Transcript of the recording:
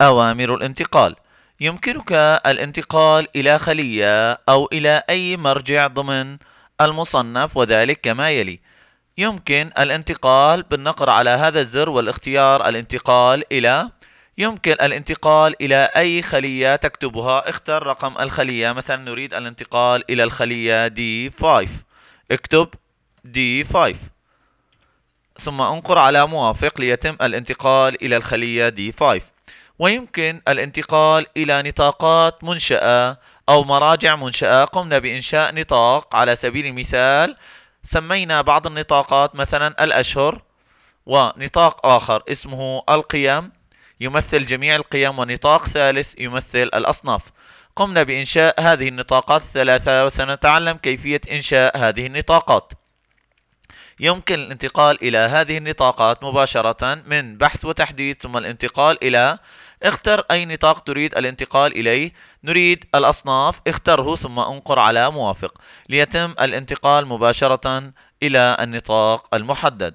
أوامر الانتقال يمكنك الانتقال إلى خلية أو إلى أي مرجع ضمن المصنف وذلك كما يلي يمكن الانتقال بالنقر على هذا الزر والاختيار الانتقال إلى يمكن الانتقال إلى أي خلية تكتبها اختر رقم الخلية مثلا نريد الانتقال إلى الخلية D5 اكتب D5 ثم انقر على موافق ليتم الانتقال إلى الخلية D5 ويمكن الانتقال إلى نطاقات منشأة أو مراجع منشأة قمنا بإنشاء نطاق على سبيل المثال سمينا بعض النطاقات مثلا الأشهر ونطاق آخر اسمه القيم يمثل جميع القيم ونطاق ثالث يمثل الأصناف قمنا بإنشاء هذه النطاقات الثلاثة وسنتعلم كيفية إنشاء هذه النطاقات يمكن الانتقال إلى هذه النطاقات مباشرة من بحث وتحديد ثم الانتقال إلى اختر أي نطاق تريد الانتقال إليه نريد الأصناف اختره ثم انقر على موافق ليتم الانتقال مباشرة إلى النطاق المحدد